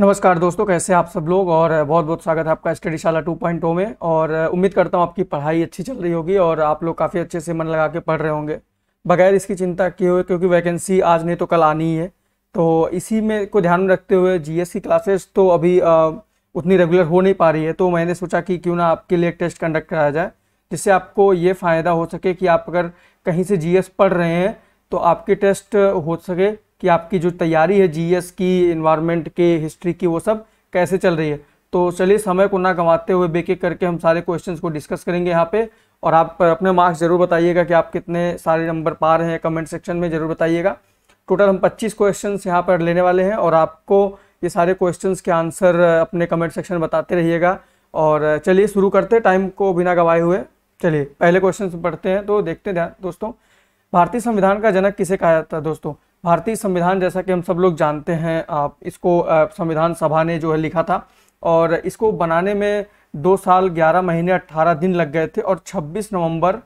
नमस्कार दोस्तों कैसे आप सब लोग और बहुत बहुत स्वागत है आपका स्टडीशाला 2.0 में और उम्मीद करता हूँ आपकी पढ़ाई अच्छी चल रही होगी और आप लोग काफ़ी अच्छे से मन लगा के पढ़ रहे होंगे बगैर इसकी चिंता किए हुए क्योंकि वैकेंसी आज नहीं तो कल आनी है तो इसी में को ध्यान में रखते हुए जी एस क्लासेस तो अभी आ, उतनी रेगुलर हो नहीं पा रही है तो मैंने सोचा कि क्यों ना आपके लिए एक टेस्ट कंडक्ट कराया जाए जिससे आपको ये फ़ायदा हो सके कि आप अगर कहीं से जी पढ़ रहे हैं तो आपके टेस्ट हो सके कि आपकी जो तैयारी है जीएस की इन्वायरमेंट के हिस्ट्री की वो सब कैसे चल रही है तो चलिए समय को ना गंवाते हुए बेके करके हम सारे क्वेश्चन को डिस्कस करेंगे यहाँ पे और आप अपने मार्क्स ज़रूर बताइएगा कि आप कितने सारे नंबर पा रहे हैं कमेंट सेक्शन में ज़रूर बताइएगा टोटल हम 25 क्वेश्चन यहाँ पर लेने वाले हैं और आपको ये सारे क्वेश्चन के आंसर अपने कमेंट सेक्शन में बताते रहिएगा और चलिए शुरू करते हैं टाइम को बिना गवाए हुए चलिए पहले क्वेश्चन पढ़ते हैं तो देखते हैं दोस्तों भारतीय संविधान का जनक किसे कहा जाता है दोस्तों भारतीय संविधान जैसा कि हम सब लोग जानते हैं आप इसको संविधान सभा ने जो है लिखा था और इसको बनाने में दो साल ग्यारह महीने अट्ठारह दिन लग गए थे और छब्बीस नवम्बर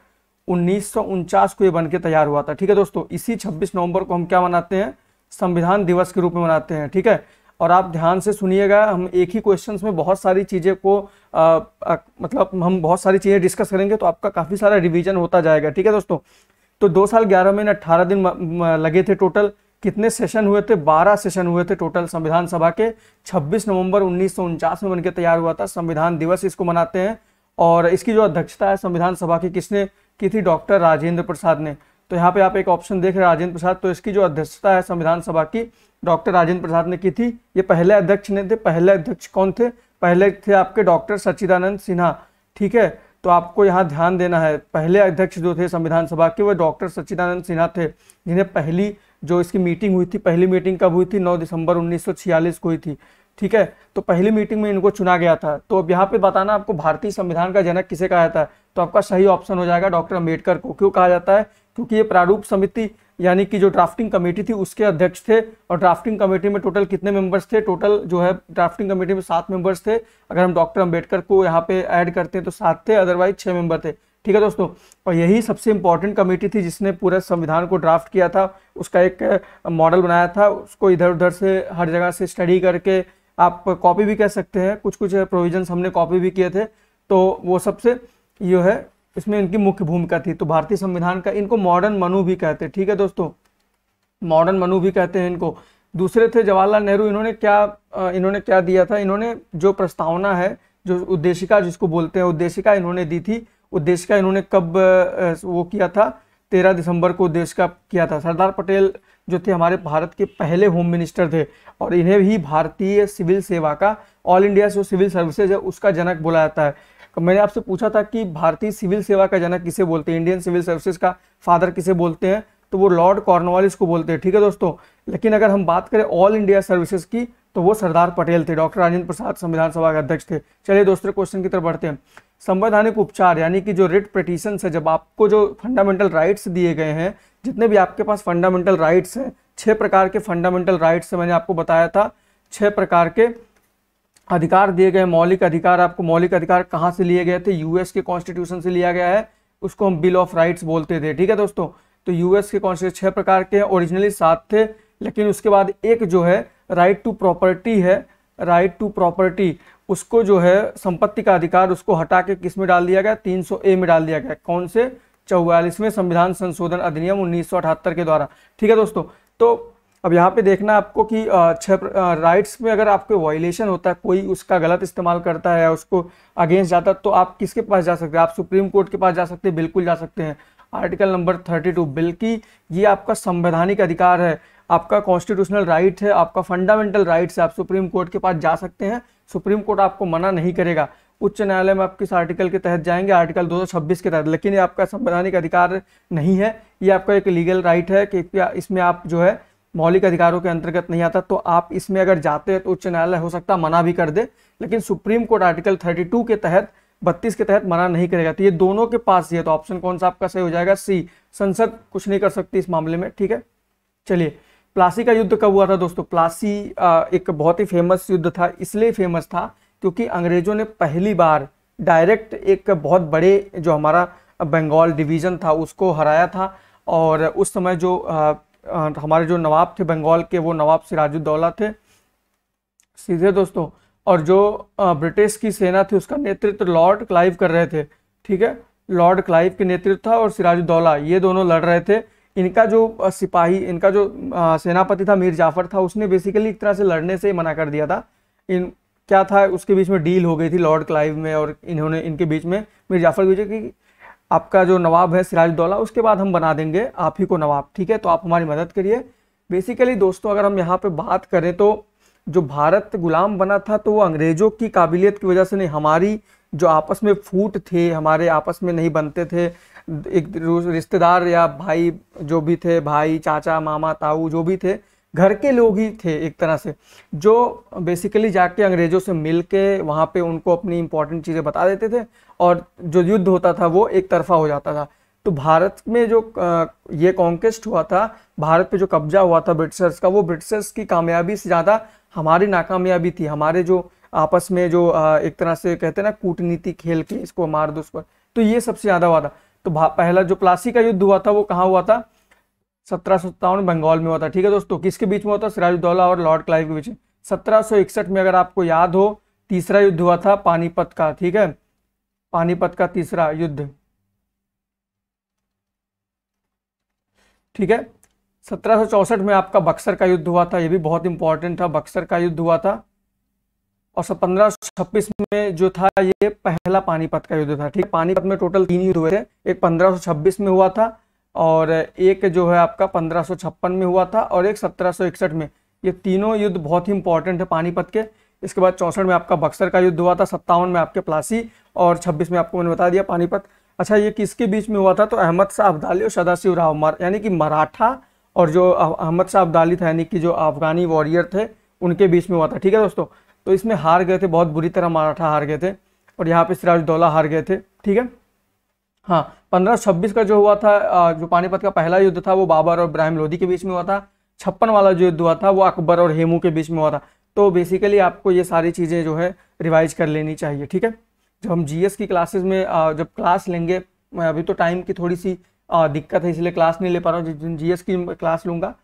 उन्नीस को ये बन के तैयार हुआ था ठीक है दोस्तों इसी छब्बीस नवम्बर को हम क्या मनाते हैं संविधान दिवस के रूप में मनाते हैं ठीक है और आप ध्यान से सुनिएगा हम एक ही क्वेश्चंस में बहुत सारी चीज़ें को आ, आ, मतलब हम बहुत सारी चीज़ें डिस्कस करेंगे तो आपका काफ़ी सारा रिवीजन होता जाएगा ठीक है दोस्तों तो दो साल ग्यारह महीने अट्ठारह दिन लगे थे टोटल कितने सेशन हुए थे बारह सेशन हुए थे टोटल संविधान सभा के छब्बीस नवंबर उन्नीस में बनकर तैयार हुआ था संविधान दिवस इसको मनाते हैं और इसकी जो अध्यक्षता है संविधान सभा की किसने की थी डॉक्टर राजेंद्र प्रसाद ने तो यहाँ पे आप एक ऑप्शन देख रहे हैं राजेंद्र प्रसाद तो इसकी जो अध्यक्षता है संविधान सभा की डॉक्टर राजेंद्र प्रसाद ने की थी ये पहले अध्यक्ष ने थे पहले अध्यक्ष कौन थे पहले थे आपके डॉक्टर सच्चिदानंद सिन्हा ठीक है तो आपको यहाँ ध्यान देना है पहले अध्यक्ष जो थे संविधान सभा के वो डॉक्टर सच्चिदानंद सिन्हा थे जिन्हें पहली जो इसकी मीटिंग हुई थी पहली मीटिंग कब हुई थी 9 दिसंबर 1946 को हुई थी ठीक है तो पहली मीटिंग में इनको चुना गया था तो अब यहाँ पे बताना आपको भारतीय संविधान का जनक किसे कहा जाता है तो आपका सही ऑप्शन हो जाएगा डॉक्टर अम्बेडकर को क्यों कहा जाता है क्योंकि ये प्रारूप समिति यानी कि जो ड्राफ्टिंग कमेटी थी उसके अध्यक्ष थे और ड्राफ्टिंग कमेटी में टोटल कितने मेंबर्स थे टोटल जो है ड्राफ्टिंग कमेटी में सात मेंबर्स थे अगर हम डॉक्टर अंबेडकर को यहाँ पे ऐड करते हैं तो सात थे अदरवाइज छः मेंबर थे ठीक है दोस्तों और यही सबसे इंपॉर्टेंट कमेटी थी जिसने पूरे संविधान को ड्राफ्ट किया था उसका एक मॉडल बनाया था उसको इधर उधर से हर जगह से स्टडी करके आप कॉपी भी कह सकते हैं कुछ कुछ प्रोविजन हमने कॉपी भी किए थे तो वो सबसे जो है इसमें इनकी मुख्य भूमिका थी तो भारतीय संविधान का इनको मॉडर्न मनु भी कहते हैं ठीक है दोस्तों मॉडर्न मनु भी कहते हैं इनको दूसरे थे जवाहरलाल नेहरू इन्होंने क्या इन्होंने क्या दिया था इन्होंने जो प्रस्तावना है जो उद्देशिका जिसको बोलते हैं उद्देशिका इन्होंने दी थी उद्देशिका इन्होंने कब वो किया था तेरह दिसंबर को उद्देशिका किया था सरदार पटेल जो थे हमारे भारत के पहले होम मिनिस्टर थे और इन्हें भी भारतीय सिविल सेवा का ऑल इंडिया जो सिविल सर्विसेज है उसका जनक बोला जाता है तो मैंने आपसे पूछा था कि भारतीय सिविल सेवा का जनक किसे बोलते हैं इंडियन सिविल सर्विसेज का फादर किसे बोलते हैं तो वो लॉर्ड कॉर्नवालिस को बोलते हैं ठीक है दोस्तों लेकिन अगर हम बात करें ऑल इंडिया सर्विसेज की तो वो सरदार पटेल थे डॉक्टर राजेंद्र प्रसाद संविधान सभा के अध्यक्ष थे चलिए दोस्तों क्वेश्चन की तरफ बढ़ते हैं संवैधानिक उपचार यानी कि जो रिट पटिशन है जब आपको जो फंडामेंटल राइट्स दिए गए हैं जितने भी आपके पास फंडामेंटल राइट्स हैं छः प्रकार के फंडामेंटल राइट्स मैंने आपको बताया था छः प्रकार के अधिकार दिए गए मौलिक अधिकार आपको मौलिक अधिकार कहाँ से लिए गए थे यूएस के कॉन्स्टिट्यूशन से लिया गया है उसको हम बिल ऑफ राइट्स बोलते थे ठीक है दोस्तों तो यूएस के कॉन्स्टिट्यूशन छह प्रकार के हैं ओरिजिनली सात थे लेकिन उसके बाद एक जो है राइट टू प्रॉपर्टी है राइट टू प्रॉपर्टी उसको जो है संपत्ति का अधिकार उसको हटा के किस में डाल दिया गया तीन ए में डाल दिया गया कौन से चौवालीसवें संविधान संशोधन अधिनियम उन्नीस के द्वारा ठीक है दोस्तों तो अब यहाँ पे देखना आपको कि छः राइट्स में अगर आपको वायलेशन होता है कोई उसका गलत इस्तेमाल करता है या उसको अगेंस्ट जाता है तो आप किसके पास जा सकते हैं आप सुप्रीम कोर्ट के पास जा सकते हैं बिल्कुल जा सकते हैं article number thirty two bill की ये आपका संवैधानिक अधिकार है आपका कॉन्स्टिट्यूशनल राइट है आपका फंडामेंटल राइट्स है आप सुप्रीम कोर्ट के पास जा सकते हैं सुप्रीम कोर्ट आपको मना नहीं करेगा उच्च न्यायालय में आप किस आर्टिकल के तहत जाएंगे आर्टिकल 226 के तहत लेकिन ये आपका संवैधानिक अधिकार नहीं है ये आपका एक लीगल राइट है कि इसमें आप जो है मौलिक अधिकारों के अंतर्गत नहीं आता तो आप इसमें अगर जाते हैं तो उच्च न्यायालय हो सकता मना भी कर दे लेकिन सुप्रीम कोर्ट आर्टिकल 32 के तहत 32 के तहत मना नहीं करेगा तो ये दोनों के पास ही है तो ऑप्शन कौन सा आपका सही हो जाएगा सी संसद कुछ नहीं कर सकती इस मामले में ठीक है चलिए प्लासी का युद्ध कब हुआ था दोस्तों प्लासी एक बहुत ही फेमस युद्ध था इसलिए फेमस था क्योंकि अंग्रेजों ने पहली बार डायरेक्ट एक बहुत बड़े जो हमारा बंगाल डिवीज़न था उसको हराया था और उस समय जो हमारे जो नवाब थे बंगाल के वो नवाब सिराजुद्दौला थे सीधे दोस्तों और जो ब्रिटिश की सेना थी उसका नेतृत्व लॉर्ड क्लाइव कर रहे थे ठीक है लॉर्ड क्लाइव के नेतृत्व था और सिराजुद्दौला ये दोनों लड़ रहे थे इनका जो सिपाही इनका जो सेनापति था मीर जाफर था उसने बेसिकली एक तरह से लड़ने से ही मना कर दिया था इन क्या था उसके बीच में डील हो गई थी लॉर्ड क्लाइव में और इन्होंने इनके बीच में मीर जाफर के बीच में आपका जो नवाब है सिराजदौला उसके बाद हम बना देंगे आप ही को नवाब ठीक है तो आप हमारी मदद करिए बेसिकली दोस्तों अगर हम यहाँ पे बात करें तो जो भारत गुलाम बना था तो वो अंग्रेज़ों की काबिलियत की वजह से नहीं हमारी जो आपस में फूट थे हमारे आपस में नहीं बनते थे एक रिश्तेदार या भाई जो भी थे भाई चाचा मामा ताऊ जो भी थे घर के लोग ही थे एक तरह से जो बेसिकली जाके अंग्रेज़ों से मिल के वहाँ पर उनको अपनी इंपॉर्टेंट चीज़ें बता देते थे और जो युद्ध होता था वो एक तरफा हो जाता था तो भारत में जो ये कॉन्केस्ट हुआ था भारत पे जो कब्जा हुआ था ब्रिटिशर्स का वो ब्रिटिशर्स की कामयाबी से ज़्यादा हमारी नाकामयाबी थी हमारे जो आपस में जो एक तरह से कहते हैं ना कूटनीति खेल के इसको मार दो उस पर तो ये सबसे ज़्यादा हुआ था तो पहला जो प्लासी का युद्ध हुआ था वो कहाँ हुआ था सत्रह बंगाल में हुआ था ठीक है दोस्तों किसके बीच में होता था सिराजुद्दौला और लॉर्ड क्लाइव के बीच सत्रह में अगर आपको याद हो तीसरा युद्ध हुआ था पानीपत का ठीक है पानीपत का तीसरा युद्ध ठीक है सत्रह में आपका बक्सर का युद्ध हुआ था यह भी बहुत इंपॉर्टेंट था बक्सर का युद्ध हुआ था और पंद्रह छब्बीस में जो था ये पहला पानीपत का युद्ध था ठीक है पानीपत में टोटल तीन युद्ध हुए थे एक पंद्रह में हुआ था और एक जो है आपका पंद्रह में हुआ था और एक सत्रह में ये तीनों युद्ध बहुत ही इंपॉर्टेंट है पानीपत के इसके बाद चौसठ में आपका बक्सर का युद्ध हुआ था सत्तावन में आपके प्लासी और छब्बीस में आपको मैंने बता दिया पानीपत अच्छा ये किसके बीच में हुआ था तो अहमद शाह अब्दाली और सदाशिव राव यानी कि मराठा और जो अहमद शाह अब्दाली था यानी कि जो अफगानी वॉरियर थे उनके बीच में हुआ था ठीक है दोस्तों तो इसमें हार गए थे बहुत बुरी तरह मराठा हार गए थे और यहाँ पे सिराजदौला हार गए थे ठीक है हाँ पंद्रह छब्बीस का जो हुआ था जो पानीपत का पहला युद्ध था वो बाबर और इब्राहिम लोधी के बीच में हुआ था छप्पन वाला जो युद्ध हुआ था वो अकबर और हेमू के बीच में हुआ था तो बेसिकली आपको ये सारी चीज़ें जो है रिवाइज कर लेनी चाहिए ठीक है जब हम जीएस की क्लासेस में जब क्लास लेंगे मैं अभी तो टाइम की थोड़ी सी दिक्कत है इसलिए क्लास नहीं ले पा रहा हूँ जीएस की क्लास लूँगा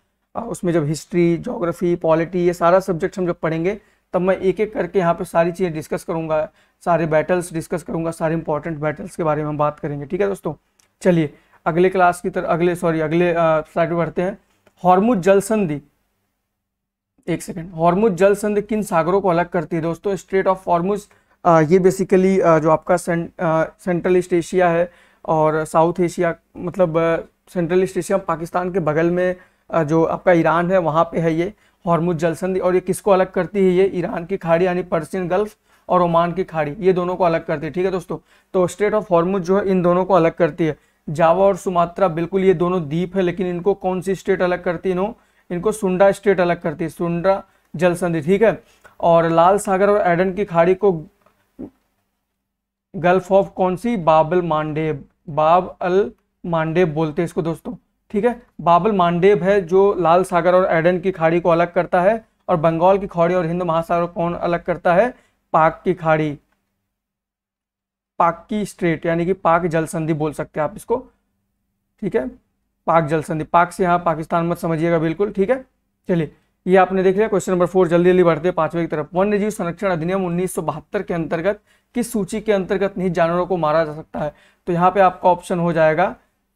उसमें जब हिस्ट्री जोग्राफी पॉलिटी ये सारा सब्जेक्ट हम जब पढ़ेंगे तब मैं एक एक करके यहाँ पे सारी चीज़ें डिस्कस करूँगा सारे बैटल्स डिस्कस करूंगा सारे इंपॉर्टेंट बैटल्स के बारे में हम बात करेंगे ठीक है दोस्तों चलिए अगले क्लास की तरफ अगले सॉरी अगले स्लाइड बढ़ते हैं हॉर्मुज जल संधि एक सेकेंड हॉर्मुज जल संधि किन सागरों को अलग करती है दोस्तों स्ट्रेट ऑफ हॉर्मुज ये बेसिकली जो आपका सेंट्रल ईस्ट एशिया है और साउथ एशिया मतलब सेंट्रल ईस्ट एशिया पाकिस्तान के बगल में जो आपका ईरान है वहाँ पे है ये हॉर्मुज जलसंधि और ये किसको अलग करती है ये ईरान की खाड़ी यानी पर्सियन गल्फ और ओमान की खाड़ी ये दोनों को अलग करती है ठीक है दोस्तों तो स्ट्रेट ऑफ हॉर्मुज जो है इन दोनों को अलग करती है जावा और सुमात्रा बिल्कुल ये दोनों द्वीप है लेकिन इनको कौन सी स्टेट अलग करती है नो इनको सुंडा स्टेट अलग करती है सुंडा जल संधि ठीक है और लाल सागर और एडन की खाड़ी को गल्फ ऑफ कौन सी बाबल मांडे बाब अल मांडेब बोलते हैं इसको दोस्तों ठीक है बाबल मांडेब है जो लाल सागर और एडन की खाड़ी को अलग करता है और बंगाल की खाड़ी और हिंद महासागर कौन अलग करता है पाक की खाड़ी पाक की स्ट्रेट यानी कि पाक जल संधि बोल सकते हैं आप इसको ठीक है पाक जल संधि पाक से यहाँ पाकिस्तान मत समझिएगा बिल्कुल ठीक है चलिए ये आपने देख लिया क्वेश्चन नंबर फोर जल्दी जल्दी बढ़ते पांचवे की तरफ वन्य जीव संरक्षण अधिनियम उन्नीस के अंतर्गत किस सूची के अंतर्गत निहित जानवरों को मारा जा सकता है तो यहाँ पे आपका ऑप्शन हो जाएगा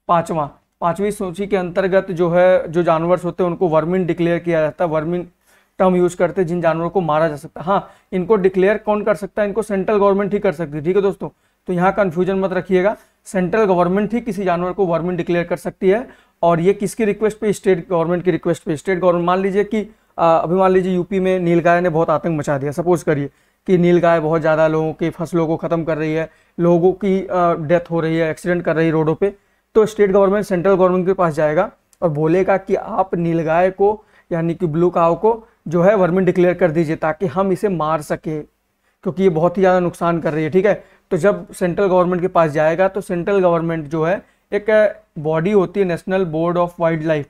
पांचवा पांचवी सूची के अंतर्गत जो है जो जानवर होते हैं उनको वर्मिन डिक्लेयर किया जाता है वर्मिन टर्म यूज करते हैं जिन जानवरों को मारा जा सकता है हाँ इनको डिक्लेयर कौन कर सकता है इनको सेंट्रल गवर्नमेंट ही कर सकती है ठीक है दोस्तों तो यहाँ कन्फ्यूजन मत रखिएगा सेंट्रल गवर्नमेंट ही किसी जानवर को वर्मिन डिक्लेयर कर सकती है और ये किसकी रिक्वेस्ट पे स्टेट गवर्नमेंट की रिक्वेस्ट पे स्टेट गवर्नमेंट मान लीजिए कि अभी मान लीजिए यूपी में नीलगाय ने बहुत आतंक मचा दिया सपोज करिए कि नीलगाय बहुत ज़्यादा लोगों की फसलों को ख़त्म कर रही है लोगों की डेथ हो रही है एक्सीडेंट कर रही है रोडों पर तो स्टेट गवर्नमेंट सेंट्रल गवर्नमेंट के पास जाएगा और बोलेगा कि आप नीलगाय को यानी कि ब्लू काव को जो है वर्मिन डिक्लेयर कर दीजिए ताकि हम इसे मार सके क्योंकि ये बहुत ही ज़्यादा नुकसान कर रही है ठीक है तो जब सेंट्रल गवर्नमेंट के पास जाएगा तो सेंट्रल गवर्नमेंट जो है एक बॉडी होती है national board of wildlife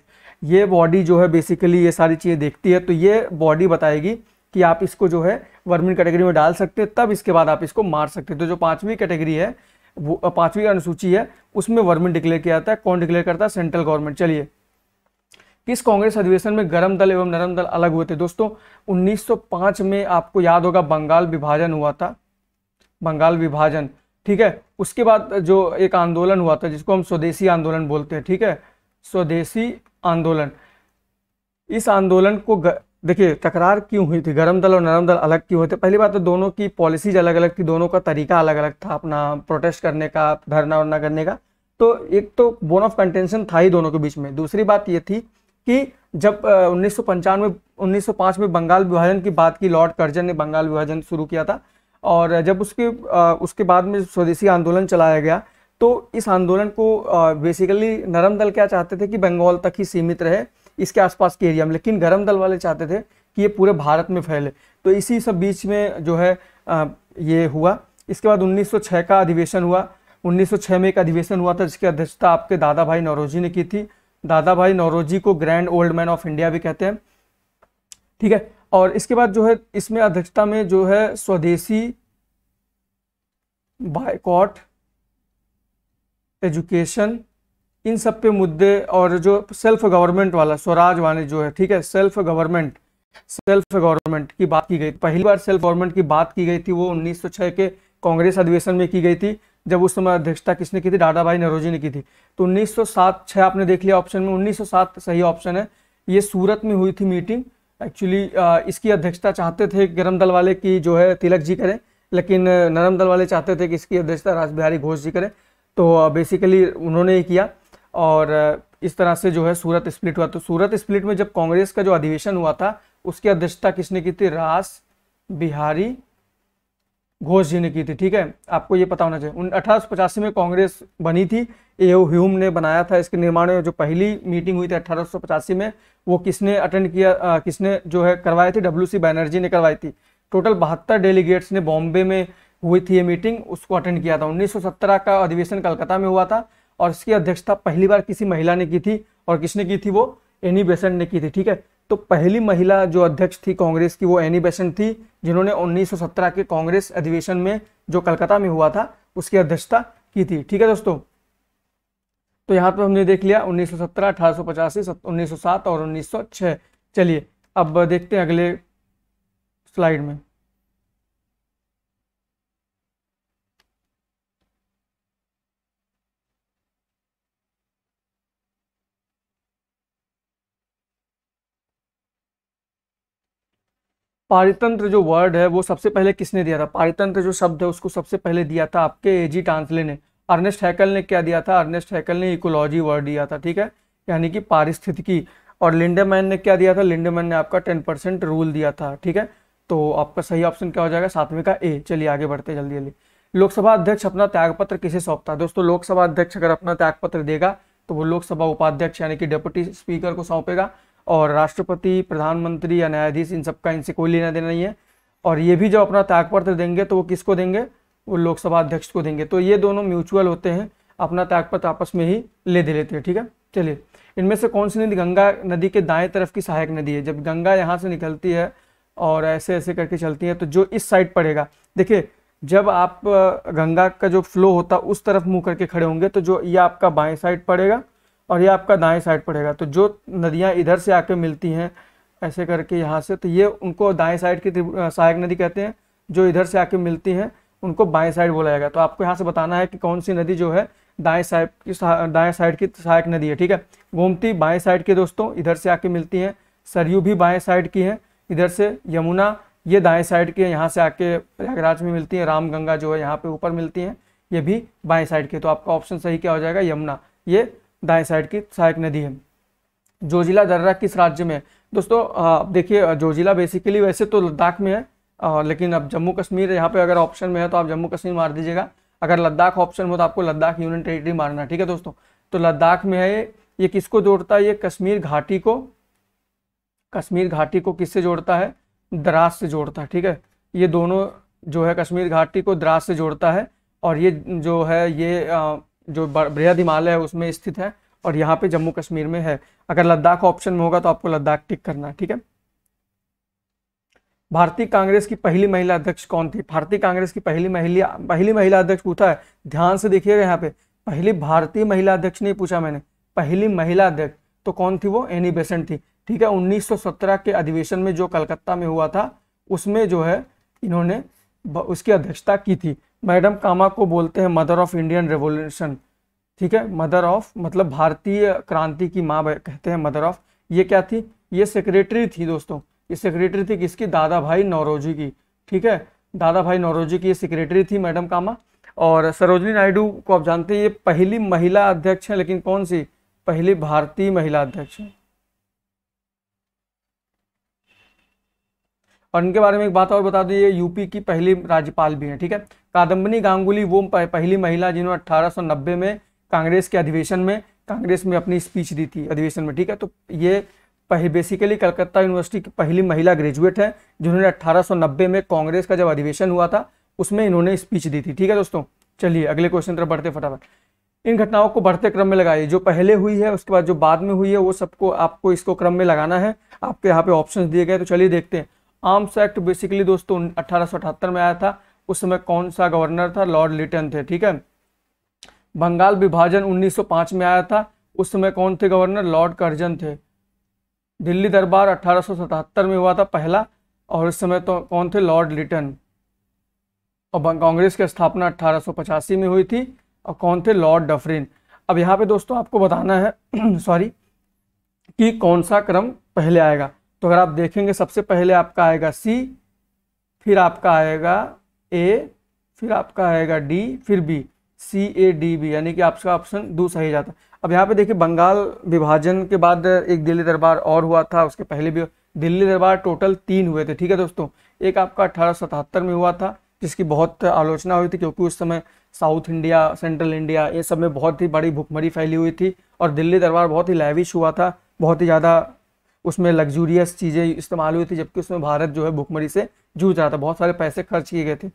ये बॉडी जो है बेसिकली ये सारी चीज़ें देखती है तो ये बॉडी बताएगी कि आप इसको जो है वर्मिन कैटेगरी में डाल सकते हैं तब इसके बाद आप इसको मार सकते हैं तो जो पाँचवीं कैटेगरी है वो पाँचवीं अनुसूची है उसमें वर्मिन डिक्लेयर किया जाता है कौन डिक्लेयर करता है सेंट्रल गवर्नमेंट चलिए किस कांग्रेस अधिवेशन में गर्म दल एवं नरम दल अलग हुए थे दोस्तों 1905 में आपको याद होगा बंगाल विभाजन हुआ था बंगाल विभाजन ठीक है उसके बाद जो एक आंदोलन हुआ था जिसको हम स्वदेशी आंदोलन बोलते हैं ठीक है स्वदेशी आंदोलन इस आंदोलन को ग... देखिए तकरार क्यों हुई थी गर्म दल और नरम दल अलग क्यों होते थे पहली बात तो दोनों की पॉलिसीज अलग अलग थी दोनों का तरीका अलग अलग था अपना प्रोटेस्ट करने का धरना वरना करने का तो एक तो बोन ऑफ कंटेंशन था ही दोनों के बीच में दूसरी बात ये थी कि जब उन्नीस उन्नीस में बंगाल विभाजन की बात की लॉर्ड कर्जन ने बंगाल विभाजन शुरू किया था और जब उसके उसके बाद में स्वदेशी आंदोलन चलाया गया तो इस आंदोलन को बेसिकली नरम दल क्या चाहते थे कि बंगाल तक ही सीमित रहे इसके आसपास के एरिया में लेकिन गर्म दल वाले चाहते थे कि ये पूरे भारत में फैले तो इसी सब बीच में जो है ये हुआ इसके बाद 1906 का अधिवेशन हुआ 1906 में एक अधिवेशन हुआ था जिसकी अध्यक्षता आपके दादा भाई नौरोजी ने की थी दादा भाई नौरोजी को grand old man of India भी कहते हैं ठीक है और इसके बाद जो है इसमें अध्यक्षता में जो है स्वदेशी बायकॉट एजुकेशन इन सब पे मुद्दे और जो सेल्फ गवर्नमेंट वाला स्वराज वाले जो है ठीक है सेल्फ गवर्नमेंट सेल्फ गवर्नमेंट की बात की गई पहली बार सेल्फ गवर्नमेंट की बात की गई थी वो 1906 के कांग्रेस अधिवेशन में की गई थी जब उस समय अध्यक्षता किसने की थी डाडा भाई नरोजी ने की थी तो 1907 छः आपने देख लिया ऑप्शन में 1907 सही ऑप्शन है ये सूरत में हुई थी मीटिंग एक्चुअली इसकी अध्यक्षता चाहते थे गर्म दल वाले की जो है तिलक जी करें लेकिन नरम दल वाले चाहते थे कि इसकी अध्यक्षता राजबिहारी घोष जी करें तो बेसिकली उन्होंने ही किया और इस तरह से जो है सूरत स्प्लिट हुआ तो सूरत स्प्लिट में जब कांग्रेस का जो अधिवेशन हुआ था उसकी अध्यक्षता किसने की थी रास बिहारी घोष जी ने की थी ठीक है आपको ये पता होना चाहिए उन अठारह में कांग्रेस बनी थी ए ह्यूम ने बनाया था इसके निर्माण में जो पहली मीटिंग हुई थी अठारह में वो किसने अटेंड किया आ, किसने जो है करवाई थी डब्ल्यू सी बैनर्जी ने करवाई थी टोटल बहत्तर डेलीगेट्स ने बॉम्बे में हुई थी ये मीटिंग उसको अटेंड किया था उन्नीस का अधिवेशन कलकत्ता में हुआ था और इसकी अध्यक्षता पहली बार किसी महिला ने की थी और किसने की थी वो एनी बेसेंट ने की थी ठीक है तो पहली महिला जो अध्यक्ष थी कांग्रेस की वो एनी बेसन थी जिन्होंने 1917 के कांग्रेस अधिवेशन में जो कलकत्ता में हुआ था उसकी अध्यक्षता की थी ठीक है दोस्तों तो यहां पर हमने देख लिया 1917, सौ 1907 और 1906 चलिए अब देखते हैं अगले स्लाइड में पारितंत्र जो वर्ड है वो सबसे पहले किसने दिया था पारितंत्र जो शब्द है उसको सबसे पहले दिया था आपके एजी टांसले ने अर्नेस्ट हैकल ने क्या दिया था अर्नेस्ट हैकल ने इकोलॉजी वर्ड दिया था ठीक है यानी कि पारिस्थितिकी और लिंडेमैन ने क्या दिया था लिंडेमैन ने आपका टेन परसेंट रूल दिया था ठीक है तो आपका सही ऑप्शन क्या हो जाएगा सातवें का ए चलिए आगे बढ़ते जल्दी जल्दी लोकसभा अध्यक्ष अपना त्यागपत्र किसे सौंपता है दोस्तों लोकसभा अध्यक्ष अगर अपना त्यागपत्र देगा तो वो लोकसभा उपाध्यक्ष यानी कि डेप्यूटी स्पीकर को सौंपेगा और राष्ट्रपति प्रधानमंत्री या न्यायाधीश इन सबका इनसे कोई लेना देना नहीं है और ये भी जब अपना त्यागपत्र देंगे तो वो किसको देंगे वो लोकसभा अध्यक्ष को देंगे तो ये दोनों म्यूचुअल होते हैं अपना त्यागपत्र आपस में ही ले दे लेते हैं ठीक है चलिए इनमें से कौन सी नदी गंगा नदी के दाएं तरफ की सहायक नदी है जब गंगा यहाँ से निकलती है और ऐसे ऐसे करके चलती है तो जो इस साइड पड़ेगा देखिए जब आप गंगा का जो फ्लो होता है उस तरफ मुंह करके खड़े होंगे तो जो ये आपका बाएं साइड पड़ेगा और ये आपका दाएं साइड पड़ेगा तो जो नदियाँ इधर से आके मिलती हैं ऐसे करके यहाँ से तो ये उनको दाएं साइड की सहायक नदी कहते हैं जो इधर से आके मिलती हैं उनको बाएं साइड बोला जाएगा तो आपको यहाँ से बताना है कि कौन सी नदी जो है दाएं साइड की दाएं साइड की सहायक नदी है ठीक है गोमती बाएं साइड की दोस्तों इधर से आके मिलती हैं सरयू भी बाएं साइड की है इधर से यमुना ये दाएं साइड की है यहाँ से आके प्रयागराज में मिलती हैं रामगंगा जो है यहाँ पे ऊपर मिलती हैं ये भी बाएं साइड की तो आपका ऑप्शन सही क्या हो जाएगा यमुना ये दाएं साइड की सहायक नदी है जोजिला दर्रा किस राज्य में है दोस्तों आप देखिए जोजिला बेसिकली वैसे तो लद्दाख में है आ, लेकिन अब जम्मू कश्मीर यहाँ पे अगर ऑप्शन में है तो आप जम्मू कश्मीर मार दीजिएगा अगर लद्दाख ऑप्शन हो तो आपको लद्दाख यूनियन टेरिटरी मारना ठीक है दोस्तों तो लद्दाख में है ये किसको जोड़ता है ये कश्मीर घाटी को कश्मीर घाटी को किससे जोड़ता है द्रास से जोड़ता है ठीक है ये दोनों जो है कश्मीर घाटी को द्रास से जोड़ता है और ये जो है ये जो बृहद हिमालय है उसमें स्थित है और यहाँ पे जम्मू कश्मीर में है अगर लद्दाख ऑप्शन में होगा तो आपको लद्दाख टिक करना है ठीक है भारतीय कांग्रेस की पहली महिला अध्यक्ष कौन थी भारतीय कांग्रेस की पहली महिला पहली महिला अध्यक्ष पूछा है ध्यान से देखिएगा यहाँ पे पहली भारतीय महिला अध्यक्ष नहीं पूछा मैंने पहली महिला अध्यक्ष तो कौन थी वो एनी बेसेंट थी ठीक है 1917 के अधिवेशन में जो कलकत्ता में हुआ था उसमें जो है इन्होंने उसकी अध्यक्षता की थी मैडम कामा को बोलते हैं मदर ऑफ इंडियन रेवोल्यूशन ठीक है मदर ऑफ मतलब भारतीय क्रांति की माँ कहते हैं मदर ऑफ ये क्या थी ये सेक्रेटरी थी दोस्तों ये सेक्रेटरी थी किसकी दादा भाई नौरोजी की ठीक है दादा भाई नौरोजी की ये सेक्रेटरी थी मैडम कामा और सरोजनी नायडू को आप जानते हैं ये पहली महिला अध्यक्ष हैं लेकिन कौन सी पहली भारतीय महिला अध्यक्ष है और इनके बारे में एक बात और बता दूं ये यूपी की पहली राज्यपाल भी हैं ठीक है कादम्बनी गांगुली वो पहली महिला जिन्होंने अट्ठारह में कांग्रेस के अधिवेशन में कांग्रेस में अपनी स्पीच दी थी अधिवेशन में ठीक है तो ये पहले बेसिकली कलकत्ता यूनिवर्सिटी की पहली महिला ग्रेजुएट है जिन्होंने अट्ठारह में कांग्रेस का जब अधिवेशन हुआ था उसमें इन्होंने स्पीच दी थी ठीक है दोस्तों चलिए अगले क्वेश्चन तरफ बढ़ते फटाफट इन घटनाओं को बढ़ते क्रम में लगाइए जो पहले हुई है उसके बाद जो बाद में हुई है वो सबको आपको इसको क्रम में लगाना है आपके यहाँ पे ऑप्शन दिए गए तो चलिए देखते हैं आर्म्स एक्ट बेसिकली दोस्तों अठारह में आया था उस समय कौन सा गवर्नर था लॉर्ड लिटन थे ठीक है बंगाल विभाजन 1905 में आया था उस समय कौन थे गवर्नर लॉर्ड कर्जन थे दिल्ली दरबार 1877 में हुआ था पहला और उस समय तो कौन थे लॉर्ड लिटन और कांग्रेस की स्थापना अठारह में हुई थी और कौन थे लॉर्ड डफरिन अब यहाँ पे दोस्तों आपको बताना है सॉरी कि कौन सा क्रम पहले आएगा तो अगर आप देखेंगे सबसे पहले आपका आएगा सी फिर आपका आएगा ए फिर आपका आएगा डी फिर B C A D B यानी कि आपका ऑप्शन दो सही जाता है अब यहाँ पे देखिए बंगाल विभाजन के बाद एक दिल्ली दरबार और हुआ था उसके पहले भी दिल्ली दरबार टोटल तीन हुए थे ठीक है दोस्तों एक आपका अठारह में हुआ था जिसकी बहुत आलोचना हुई थी क्योंकि उस समय साउथ इंडिया सेंट्रल इंडिया ये सब में बहुत ही बड़ी भुखमरी फैली हुई थी और दिल्ली दरबार बहुत ही लैविश हुआ था बहुत ही ज़्यादा उसमें लग्जूरियस चीज़ें इस्तेमाल हुई थी जबकि उसमें भारत जो है भुखमरी से जूझ रहा था बहुत सारे पैसे खर्च किए गए थे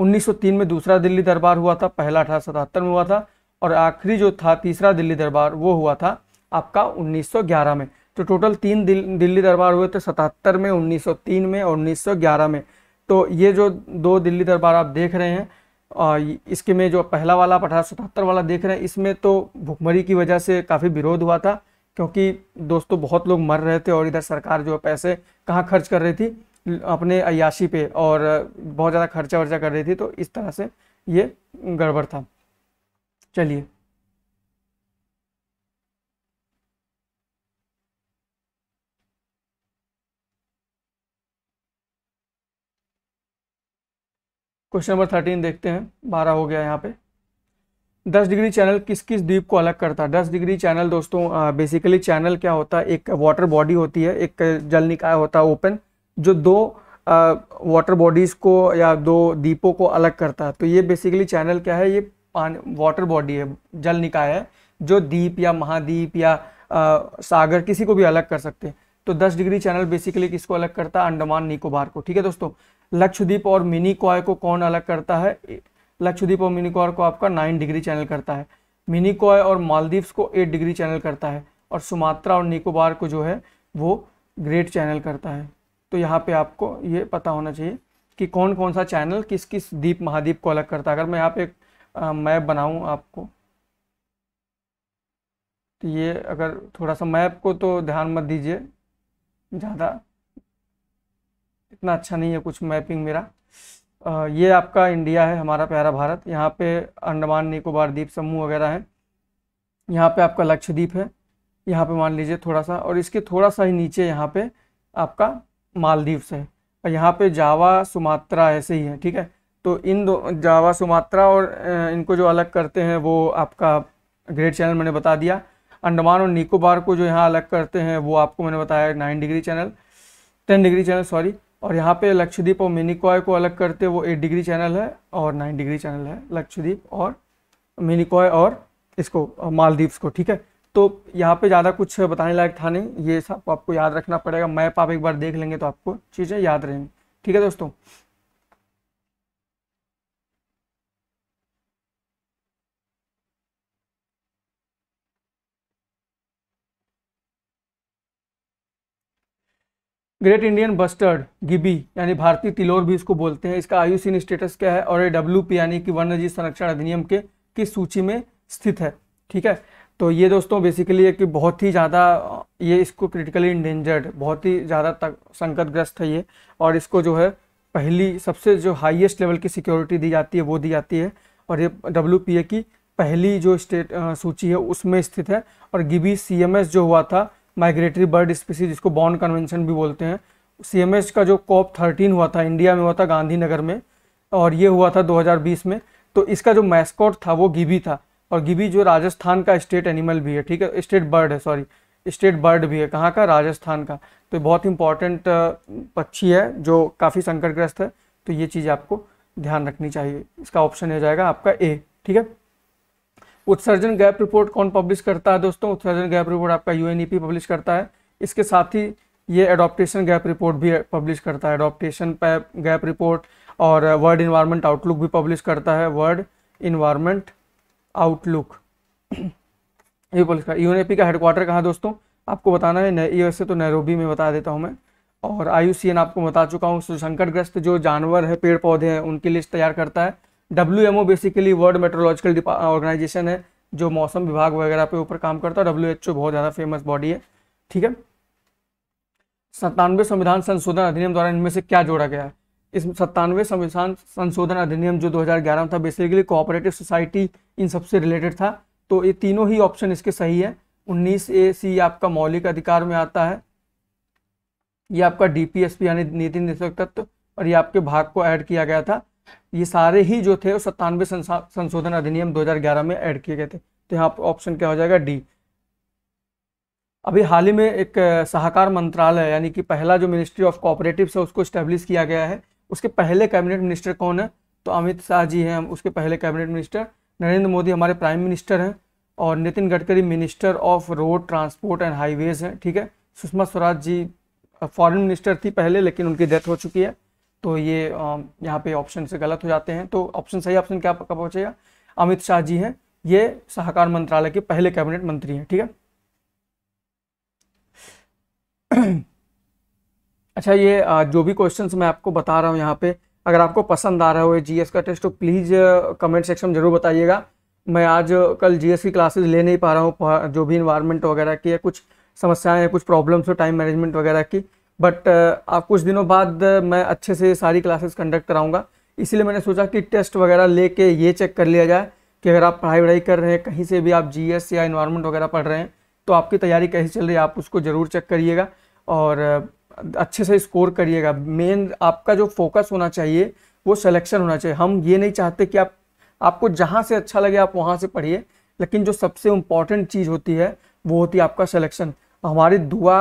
1903 में दूसरा दिल्ली दरबार हुआ था पहला अठारह में हुआ था और आखिरी जो था तीसरा दिल्ली दरबार वो हुआ था आपका 1911 में तो टोटल तीन दिल, दिल्ली दरबार हुए थे सतहत्तर में 1903 में और 1911 में तो ये जो दो दिल्ली दरबार आप देख रहे हैं और इसके में जो पहला वाला आप अठारह वाला देख रहे हैं इसमें तो भुखमरी की वजह से काफ़ी विरोध हुआ था क्योंकि दोस्तों बहुत लोग मर रहे थे और इधर सरकार जो है पैसे कहाँ खर्च कर रही थी अपने अयाशी पे और बहुत ज़्यादा खर्चा वर्चा कर रही थी तो इस तरह से ये गड़बड़ था चलिए क्वेश्चन नंबर थर्टीन देखते हैं बारह हो गया यहाँ पे दस डिग्री चैनल किस किस द्वीप को अलग करता है दस डिग्री चैनल दोस्तों बेसिकली चैनल क्या होता है एक वाटर बॉडी होती है एक जल निकाय होता है ओपन जो दो वाटर बॉडीज़ को या दो द्वीपों को अलग करता है तो ये बेसिकली चैनल क्या है ये पानी वाटर बॉडी है जल निकाय है जो द्वीप या महाद्वीप या आ, सागर किसी को भी अलग कर सकते हैं तो 10 डिग्री चैनल बेसिकली किसको अलग करता है अंडमान निकोबार को ठीक है दोस्तों लक्षद्वीप और मिनी कॉय को कौन अलग करता है लक्षद्वीप और मिनिकॉर को आपका नाइन डिग्री चैनल करता है मिनिकॉय और मालदीव्स को एट डिग्री चैनल करता है और सुमात्रा और निकोबार को जो है वो ग्रेट चैनल करता है तो यहाँ पे आपको ये पता होना चाहिए कि कौन कौन सा चैनल किस किस द्वीप महाद्वीप को अलग करता है अगर मैं यहाँ पे एक मैप बनाऊँ आपको तो ये अगर थोड़ा सा मैप को तो ध्यान मत दीजिए ज़्यादा इतना अच्छा नहीं है कुछ मैपिंग मेरा ये आपका इंडिया है हमारा प्यारा भारत यहाँ पे अंडमान निकोबार द्वीप समूह वगैरह हैं यहाँ पे आपका लक्षद्वीप है यहाँ पे मान लीजिए थोड़ा सा और इसके थोड़ा सा ही नीचे यहाँ पे आपका मालदीव्स है और यहाँ पे जावा सुमात्रा ऐसे ही है ठीक है तो इन दो जावा सुमात्रा और इनको जो अलग करते हैं वो आपका ग्रेट चैनल मैंने बता दिया अंडमान और निकोबार को जो यहाँ अलग करते हैं वो आपको मैंने बताया nine degree channel ten degree channel sorry और यहाँ पे लक्षद्वीप और मिनिकॉय को अलग करते वो एट डिग्री चैनल है और नाइन डिग्री चैनल है लक्षद्वीप और मिनिकॉय और इसको मालदीव्स को ठीक है तो यहाँ पे ज़्यादा कुछ बताने लायक था नहीं ये सब आपको याद रखना पड़ेगा मैप आप एक बार देख लेंगे तो आपको चीज़ें याद रहेंगी ठीक है दोस्तों ग्रेट इंडियन बस्टर्ड गिबी यानी भारतीय तिलोर भी इसको बोलते हैं इसका आयुषीन स्टेटस क्या है और ये डब्ल्यू यानी कि वन्यजीव संरक्षण अधिनियम के किस सूची में स्थित है ठीक है तो ये दोस्तों बेसिकली कि बहुत ही ज़्यादा ये इसको क्रिटिकली इंडेंजर्ड बहुत ही ज़्यादा तक संकटग्रस्त है ये और इसको जो है पहली सबसे जो हाईएस्ट लेवल की सिक्योरिटी दी जाती है वो दी जाती है और ये डब्ल्यू की पहली जो स्टेट सूची है उसमें स्थित है और गिबी सी जो हुआ था माइग्रेटरी बर्ड स्पीसीज जिसको बॉन्ड कन्वेंशन भी बोलते हैं एस का जो कॉप थर्टीन हुआ था इंडिया में हुआ था गांधीनगर में और ये हुआ था 2020 में तो इसका जो मैस्कॉट था वो गिबी था और गिबी जो राजस्थान का स्टेट एनिमल भी है ठीक है स्टेट बर्ड है सॉरी स्टेट बर्ड भी है कहाँ का राजस्थान का तो बहुत इंपॉर्टेंट पक्षी है जो काफ़ी संकटग्रस्त है तो ये चीज़ आपको ध्यान रखनी चाहिए इसका ऑप्शन हो जाएगा आपका ए ठीक है उत्सर्जन गैप रिपोर्ट कौन पब्लिश करता है दोस्तों उत्सर्जन गैप रिपोर्ट आपका यू पब्लिश करता है इसके साथ ही ये एडोप्टेशन गैप रिपोर्ट भी पब्लिश करता है एडोप्टेशन गैप रिपोर्ट और वर्ल्ड इन्वायरमेंट आउटलुक भी पब्लिश करता है वर्ल्ड इन्वायरमेंट आउटलुक ये पब्लिश कर यू का हेडक्वार्टर कहाँ दोस्तों आपको बताना है ये वैसे तो नैरोबी में बता देता हूँ मैं और आई आपको बता चुका हूँ संकटग्रस्त जो जानवर है पेड़ पौधे हैं उनकी लिस्ट तैयार करता है W M O basically world meteorological organisation है जो मौसम विभाग वगैरह पे ऊपर काम करता है डब्ल्यू एच ओ बहुत ज़्यादा फेमस बॉडी है ठीक है सत्तानवे संविधान संशोधन अधिनियम द्वारा इनमें से क्या जोड़ा गया है इस सत्तानवे संविधान संशोधन अधिनियम जो 2011 में था बेसिकली कोऑपरेटिव सोसाइटी इन सबसे रिलेटेड था तो ये तीनों ही ऑप्शन इसके सही है 19 ए सी आपका मौलिक अधिकार में आता है ये आपका डीपीएसपी यानी नीति निर्देशक तत्व और ये आपके भाग को ऐड किया गया था ये सारे ही जो थे सत्तानवे संशोधन अधिनियम 2011 में ऐड किए गए थे तो यहाँ पर ऑप्शन क्या हो जाएगा डी अभी हाल ही में एक सहकार मंत्रालय यानी कि पहला जो मिनिस्ट्री ऑफ कॉपरेटिव है उसको स्टैब्लिश किया गया है उसके पहले कैबिनेट मिनिस्टर कौन है तो अमित शाह जी हैं उसके पहले कैबिनेट मिनिस्टर नरेंद्र मोदी हमारे प्राइम मिनिस्टर हैं और Nitin Gadkari minister of road transport and highways हैं ठीक है सुषमा स्वराज जी फॉरेन मिनिस्टर थी पहले लेकिन उनकी डेथ हो चुकी है तो ये यहाँ पे ऑप्शन से गलत हो जाते हैं तो ऑप्शन सही ऑप्शन क्या कब पहुंचेगा अमित शाह जी हैं ये सहकार मंत्रालय के पहले कैबिनेट मंत्री हैं ठीक है थीका? अच्छा ये जो भी क्वेश्चंस मैं आपको बता रहा हूँ यहाँ पे अगर आपको पसंद आ रहा हो जीएस का टेस्ट तो प्लीज़ कमेंट सेक्शन में ज़रूर बताइएगा मैं आज कल जीएस की क्लासेस ले नहीं पा रहा हूँ जो भी इन्वायरमेंट वगैरह की है कुछ समस्याएं हैं कुछ प्रॉब्लम्स हो टाइम मैनेजमेंट वगैरह की बट uh, आप कुछ दिनों बाद uh, मैं अच्छे से सारी क्लासेस कंडक्ट कराऊंगा इसीलिए मैंने सोचा कि टेस्ट वगैरह लेके ये चेक कर लिया जाए कि अगर आप पढ़ाई वढ़ाई कर रहे हैं कहीं से भी आप एस या इन्वायरमेंट वगैरह पढ़ रहे हैं तो आपकी तैयारी कैसी चल रही है आप उसको ज़रूर चेक करिएगा और uh, अच्छे से स्कोर करिएगा मेन आपका जो फोकस होना चाहिए वो सिलेक्शन होना चाहिए हम ये नहीं चाहते कि आप आपको जहाँ से अच्छा लगे आप वहाँ से पढ़िए लेकिन जो सबसे इम्पॉर्टेंट चीज़ होती है वो होती है आपका सिलेक्शन हमारी दुआ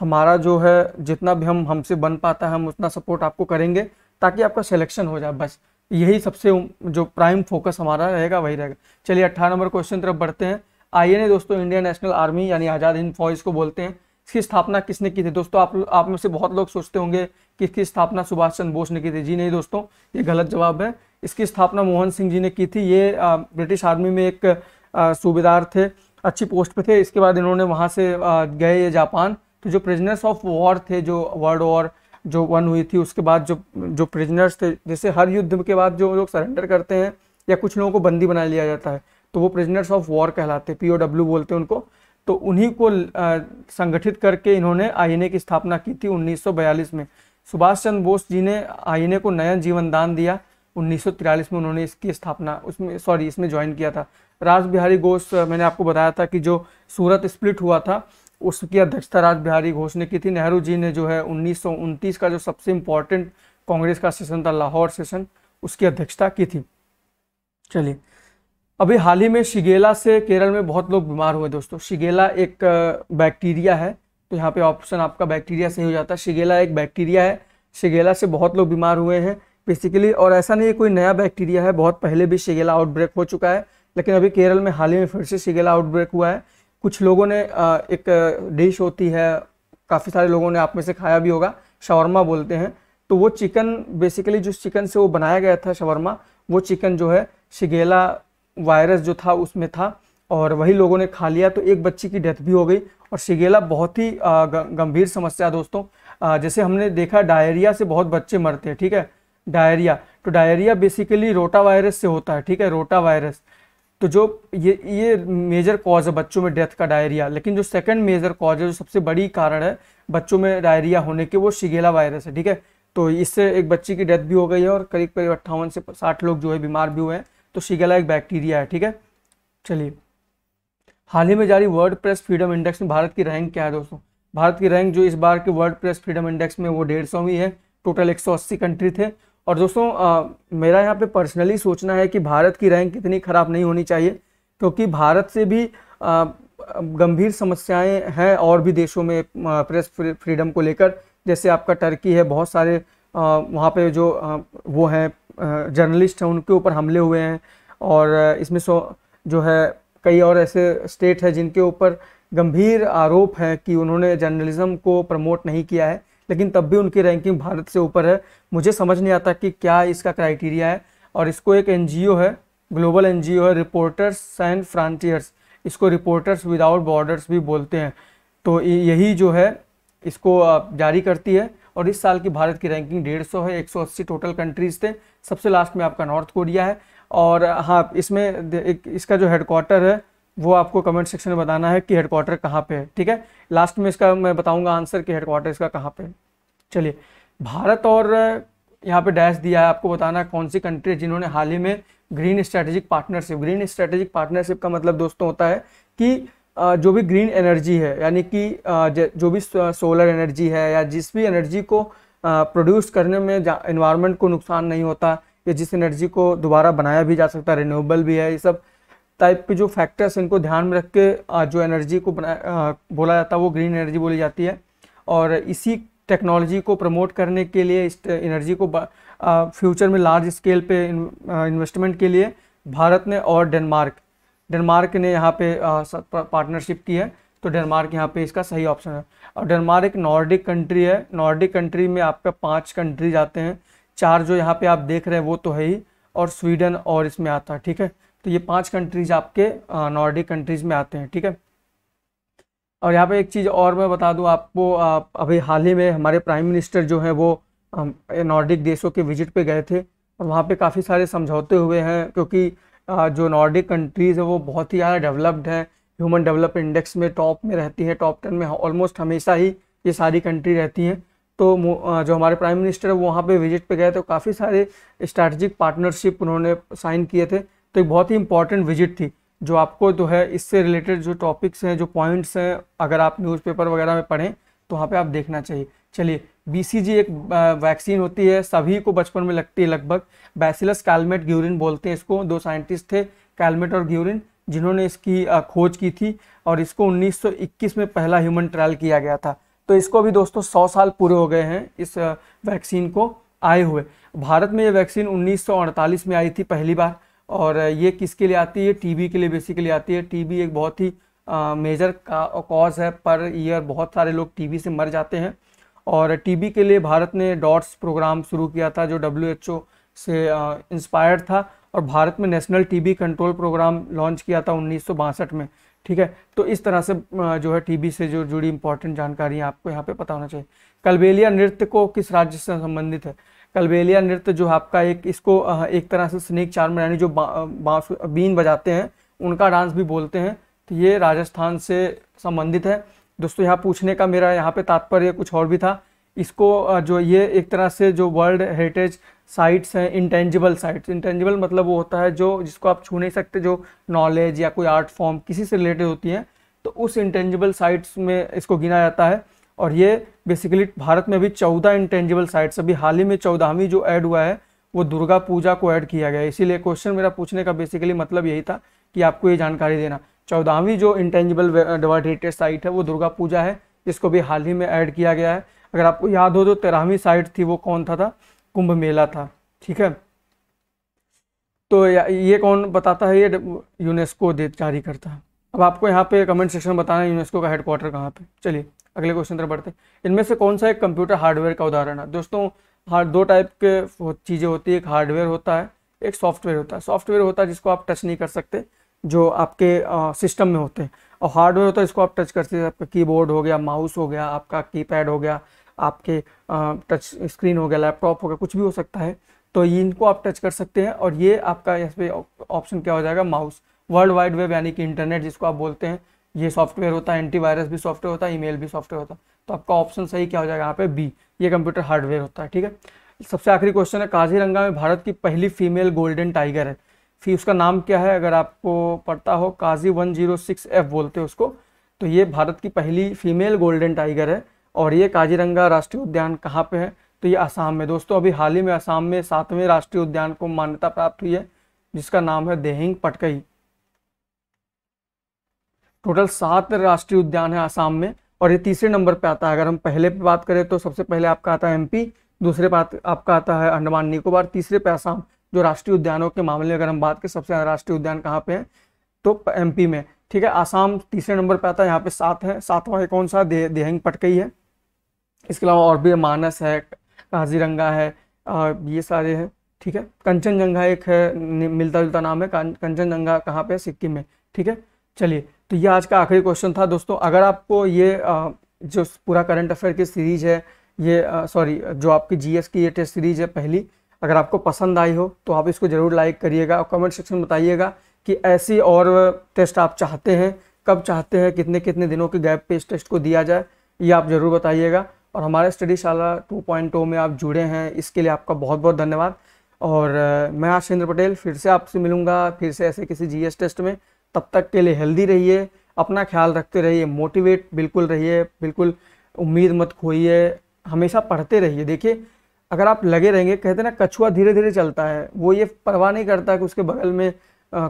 हमारा जो है जितना भी हम हमसे बन पाता है हम उतना सपोर्ट आपको करेंगे ताकि आपका सिलेक्शन हो जाए बस यही सबसे जो प्राइम फोकस हमारा रहेगा वही रहेगा चलिए अट्ठारह नंबर क्वेश्चन तरफ बढ़ते हैं आईएनए दोस्तों इंडियन नेशनल आर्मी यानी आज़ाद हिंद फौज को बोलते हैं इसकी स्थापना किसने की थी दोस्तों आप आप में से बहुत लोग सोचते होंगे कि इसकी स्थापना सुभाष चंद्र बोस ने की थी जी नहीं दोस्तों ये गलत जवाब है इसकी स्थापना मोहन सिंह जी ने की थी ये ब्रिटिश आर्मी में एक सूबेदार थे अच्छी पोस्ट पे थे इसके बाद इन्होंने वहाँ से गए ये जापान तो जो प्रिजनर्स ऑफ वॉर थे जो वर्ल्ड वॉर जो वन हुई थी उसके बाद जो जो प्रिजनर्स थे जैसे हर युद्ध के बाद जो लोग सरेंडर करते हैं या कुछ लोगों को बंदी बना लिया जाता है तो वो प्रिजनर्स ऑफ वॉर कहलाते हैं पीओडब्ल्यू बोलते हैं उनको तो उन्हीं को संगठित करके इन्होंने आईएनए की स्थापना की थी 1942 में सुभाष चंद्र बोस जी ने आईएनए को नया जीवन दान दिया 1943 में उन्होंने इसकी स्थापना उसमें सॉरी इसमें ज्वाइन किया था राज बिहारी घोष मैंने आपको बताया था कि जो सूरत स्प्लिट हुआ था उसकी अध्यक्षता राज बिहारी घोष ने की थी नेहरू जी ने जो है उन्नीस का जो सबसे इंपॉर्टेंट कांग्रेस का सेशन था लाहौर सेशन उसकी अध्यक्षता की थी चलिए अभी हाल ही में शिगेला से केरल में बहुत लोग बीमार हुए दोस्तों शिगेला एक बैक्टीरिया है तो यहाँ पे ऑप्शन आपका बैक्टीरिया सही हो जाता है शिगेला एक बैक्टीरिया है शिगेला से बहुत लोग बीमार हुए हैं बेसिकली और ऐसा नहीं है कोई नया बैक्टीरिया है बहुत पहले भी शिगेला आउटब्रेक हो चुका है लेकिन अभी केरल में हाल ही में फिर से शिगेला आउटब्रेक हुआ है कुछ लोगों ने एक डिश होती है काफ़ी सारे लोगों ने आप में से खाया भी होगा शवरमा बोलते हैं तो वो चिकन बेसिकली जिस चिकन से वो बनाया गया था शवरमा वो चिकन जो है शिगेला वायरस जो था उसमें था और वही लोगों ने खा लिया तो एक बच्ची की डेथ भी हो गई और शिगेला बहुत ही गंभीर समस्या दोस्तों जैसे हमने देखा डायरिया से बहुत बच्चे मरते हैं ठीक है डायरिया तो डायरिया बेसिकली रोटा वायरस से होता है ठीक है रोटा वायरस तो जो ये ये मेजर कॉज है बच्चों में डेथ का डायरिया लेकिन जो सेकंड मेजर कॉज है जो सबसे बड़ी कारण है बच्चों में डायरिया होने के वो शिगेला वायरस है ठीक है तो इससे एक बच्ची की डेथ भी हो गई है और करीब करीब अट्ठावन से साठ लोग जो है बीमार भी हुए हैं तो शिगेला एक बैक्टीरिया है ठीक है चलिए हाल ही में जारी वर्ल्ड प्रेस फ्रीडम इंडेक्स में भारत की रैंक क्या है दोस्तों भारत की रैंक जो इस बार के वर्ल्ड प्रेस फ्रीडम इंडेक्स में वो डेढ़ सौ है टोटल एक कंट्री थे और दोस्तों आ, मेरा यहाँ पे पर्सनली सोचना है कि भारत की रैंक कितनी ख़राब नहीं होनी चाहिए क्योंकि भारत से भी आ, गंभीर समस्याएं हैं और भी देशों में प्रेस फ्रीडम को लेकर जैसे आपका टर्की है बहुत सारे वहाँ पे जो वो हैं जर्नलिस्ट हैं उनके ऊपर हमले हुए हैं और इसमें सो जो है कई और ऐसे स्टेट हैं जिनके ऊपर गंभीर आरोप है कि उन्होंने जर्नलिज़म को प्रमोट नहीं किया है लेकिन तब भी उनकी रैंकिंग भारत से ऊपर है मुझे समझ नहीं आता कि क्या इसका क्राइटेरिया है और इसको एक एन है ग्लोबल एन है रिपोर्टर्स सैन फ्रांटियर्स इसको रिपोर्टर्स विदाउट बॉर्डर्स भी बोलते हैं तो यही जो है इसको जारी करती है और इस साल की भारत की रैंकिंग डेढ़ सौ है एक सौ अस्सी टोटल कंट्रीज थे सबसे लास्ट में आपका नॉर्थ कोरिया है और हाँ इसमें एक इसका जो हेडक्वार्टर है वो आपको कमेंट सेक्शन में बताना है कि हेडक्वार्टर कहाँ पे है ठीक है लास्ट में इसका मैं बताऊंगा आंसर कि हेडक्वार्टर इसका कहाँ पे चलिए भारत और यहाँ पे डैश दिया है आपको बताना है कौन सी कंट्री जिन्होंने हाल ही में green strategic partnership green strategic partnership का मतलब दोस्तों होता है कि जो भी ग्रीन एनर्जी है यानी कि जो भी सोलर एनर्जी है या जिस भी एनर्जी को प्रोड्यूस करने में इन्वायरमेंट को नुकसान नहीं होता या जिस एनर्जी को दोबारा बनाया भी जा सकता है रिन्यूएबल भी है ये सब टाइप के जो फैक्टर्स इनको ध्यान में रख के जो एनर्जी को बोला जाता है वो ग्रीन एनर्जी बोली जाती है और इसी टेक्नोलॉजी को प्रमोट करने के लिए इस एनर्जी को फ्यूचर में लार्ज स्केल पे इन्वेस्टमेंट के लिए भारत ने और डेनमार्क डेनमार्क ने यहाँ पे पार्टनरशिप की है तो डेनमार्क यहाँ पे इसका सही ऑप्शन है और डेनमार्क एक नॉर्डिक कंट्री है नॉर्डिक कंट्री में आपके पाँच कंट्री जाते हैं चार जो यहाँ पे आप देख रहे हैं वो तो है ही और स्वीडन और इसमें आता है ठीक है तो ये पांच कंट्रीज आपके नॉर्डिक कंट्रीज में आते हैं ठीक है और यहाँ पे एक चीज़ और मैं बता दूँ आपको आप अभी हाल ही में हमारे प्राइम मिनिस्टर जो हैं वो नॉर्डिक देशों के विजिट पे गए थे और वहाँ पे काफ़ी सारे समझौते हुए हैं क्योंकि जो नॉर्डिक कंट्रीज़ हैं वो बहुत ही ज़्यादा डेवलप्ड हैं ह्यूमन डेवलप इंडेक्स में टॉप में रहती है टॉप टेन में ऑलमोस्ट हमेशा ही ये सारी कंट्री रहती हैं तो जो हमारे प्राइम मिनिस्टर है वहाँ पे विजिट पे गए थे काफ़ी सारे स्ट्रैटेजिक पार्टनरशिप उन्होंने साइन किए थे तो एक बहुत ही इंपॉर्टेंट विजिट थी जो आपको जो तो है इससे रिलेटेड जो टॉपिक्स हैं जो पॉइंट्स हैं अगर आप न्यूज़पेपर वगैरह में पढ़ें तो वहाँ पे आप देखना चाहिए चलिए बीसीजी एक वैक्सीन होती है सभी को बचपन में लगती है लगभग बैसिलस कैलमेट ग्यूरिन बोलते हैं इसको दो साइंटिस्ट थे कैलमेट और ग्यूरिन जिन्होंने इसकी खोज की थी और इसको 1921 में पहला ह्यूमन ट्रायल किया गया था तो इसको भी दोस्तों 100 साल पूरे हो गए हैं इस वैक्सीन को आए हुए भारत में ये वैक्सीन 1948 में आई थी पहली बार और ये किसके लिए आती है टीबी के लिए बेसिकली आती है टीबी एक बहुत ही मेजर कॉज है पर ईयर बहुत सारे लोग टीबी से मर जाते हैं और टीबी के लिए भारत ने डॉट्स प्रोग्राम शुरू किया था जो डब्ल्यू से इंस्पायर्ड था और भारत में national TB control programme launch किया था उन्नीस में ठीक है तो इस तरह से जो है टीबी से जो जुड़ी इंपॉर्टेंट जानकारी आपको यहाँ पे पता होना चाहिए कलबेलिया नृत्य को किस राज्य से संबंधित है कलबेलिया नृत्य जो आपका एक इसको एक तरह से स्नेक चार यानी जो बाँस बांस बीन बजाते हैं उनका डांस भी बोलते हैं तो ये राजस्थान से संबंधित है दोस्तों यहाँ पूछने का मेरा यहाँ पे तात्पर्य कुछ और भी था इसको जो ये एक तरह से जो वर्ल्ड हेरिटेज साइट्स हैं इंटेंजिबल साइट्स इंटेंजिबल मतलब वो होता है जो जिसको आप छू नहीं सकते जो नॉलेज या कोई आर्ट फॉर्म किसी से रिलेटेड होती हैं तो उस इंटेंजिबल साइट्स में इसको गिना जाता है और ये बेसिकली भारत में अभी चौदह इंटेंजिबल साइट्स अभी हाल ही में चौदहवीं जो ऐड हुआ है वो दुर्गा पूजा को ऐड किया गया इसीलिए क्वेश्चन मेरा पूछने का बेसिकली मतलब यही था कि आपको ये जानकारी देना चौदहवीं जो इंटेंजिबल वर्ल्ड हेरिटेज साइट है वो दुर्गा पूजा है जिसको भी हाल ही में ऐड किया गया है अगर आपको याद हो तो तेरहवीं साइट थी वो कौन था था कुंभ मेला था ठीक है तो ये कौन बताता है ये यूनेस्को दे जारी करता है अब आपको यहाँ पे कमेंट सेक्शन में बताना यूनेस्को का हेडक्वार्टर कहाँ पे चलिए अगले क्वेश्चन तरफ बढ़ते हैं इनमें से कौन सा एक कंप्यूटर हार्डवेयर का उदाहरण है दोस्तों हार्ड दो टाइप के चीज़ें होती है एक हार्डवेयर होता है एक सॉफ्टवेयर होता है सॉफ्टवेयर होता है जिसको आप टच नहीं कर सकते जो आपके सिस्टम में होते हैं और हार्डवेयर होता है इसको आप टच कर सकते आपका कीबोर्ड हो गया माउस हो गया आपका कीपैड हो गया आपके टच स्क्रीन हो गया लैपटॉप हो गया कुछ भी हो सकता है तो ये इनको आप टच कर सकते हैं और ये आपका इस पे ऑप्शन क्या हो जाएगा माउस वर्ल्ड वाइड वेब यानी कि इंटरनेट जिसको आप बोलते हैं ये सॉफ्टवेयर होता है एंटीवायरस भी सॉफ्टवेयर होता है ईमेल भी सॉफ्टवेयर होता है तो आपका ऑप्शन सही क्या हो जाएगा यहाँ पे बी ये कंप्यूटर हार्डवेयर होता है ठीक है सबसे आखिरी क्वेश्चन है काजीरंगा में भारत की पहली फीमेल गोल्डन टाइगर है फिर उसका नाम क्या है अगर आपको पता हो काजी वन जीरो सिक्स एफ बोलते हैं उसको तो ये भारत की पहली फीमेल गोल्डन टाइगर है और ये काजीरंगा राष्ट्रीय उद्यान कहाँ पे है तो ये आसाम में दोस्तों अभी हाल ही में आसाम में सातवें राष्ट्रीय उद्यान को मान्यता प्राप्त हुई है जिसका नाम है देहिंग पटकई टोटल सात राष्ट्रीय उद्यान है आसाम में और ये तीसरे नंबर पे आता है अगर हम पहले पे बात करें तो सबसे पहले आपका आता है एमपी दूसरे बात आपका आता है अंडमान निकोबार तीसरे पे आसाम जो राष्ट्रीय उद्यानों के मामले में अगर हम बात करें सबसे ज़्यादा राष्ट्रीय उद्यान कहाँ पे है तो एम में ठीक है आसाम तीसरे नंबर पे आता है यहाँ पे सात है सातवा है कौन सा देहंग पटकई है इसके अलावा और भी मानस है काजीरंगा है ये सारे हैं ठीक है कंचनजंगा एक है मिलता जुलता नाम है कंचनजंगा कहाँ पे है सिक्किम में ठीक है चलिए तो ये आज का आखिरी क्वेश्चन था दोस्तों अगर आपको ये जो पूरा करंट अफेयर की सीरीज है ये सॉरी जो आपकी जीएस की ये टेस्ट सीरीज है पहली अगर आपको पसंद आई हो तो आप इसको ज़रूर लाइक करिएगा और कमेंट सेक्शन में बताइएगा कि ऐसी और टेस्ट आप चाहते हैं कब चाहते हैं कितने कितने दिनों के गैप पे इस टेस्ट को दिया जाए ये आप ज़रूर बताइएगा और हमारे स्टडी शाला पॉइंट में आप जुड़े हैं इसके लिए आपका बहुत बहुत धन्यवाद और मैं आशेंद्र पटेल फिर से आपसे मिलूंगा फिर से ऐसे किसी जीएस टेस्ट में तब तक के लिए हेल्दी रहिए अपना ख्याल रखते रहिए मोटिवेट बिल्कुल रहिए बिल्कुल उम्मीद मत खोइए हमेशा पढ़ते रहिए देखिए अगर आप लगे रहेंगे कहते ना कछुआ धीरे धीरे चलता है वो ये परवाह नहीं करता कि उसके बगल में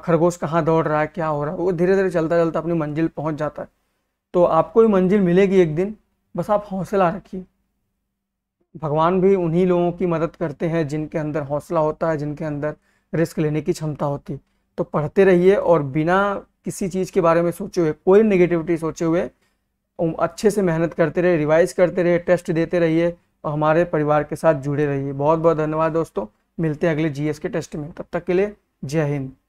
खरगोश कहाँ दौड़ रहा है क्या हो रहा है वो धीरे धीरे चलता चलता अपनी मंजिल पहुँच जाता है तो आपको भी मंजिल मिलेगी एक दिन बस आप हौसला रखिए भगवान भी उन्हीं लोगों की मदद करते हैं जिनके अंदर हौसला होता है जिनके अंदर रिस्क लेने की क्षमता होती है तो पढ़ते रहिए और बिना किसी चीज़ के बारे में सोचे हुए कोई नेगेटिविटी सोचे हुए अच्छे से मेहनत करते रहे रिवाइज करते रहे टेस्ट देते रहिए और हमारे परिवार के साथ जुड़े रहिए बहुत बहुत धन्यवाद दोस्तों मिलते हैं अगले जीएस के टेस्ट में तब तक के लिए जय हिंद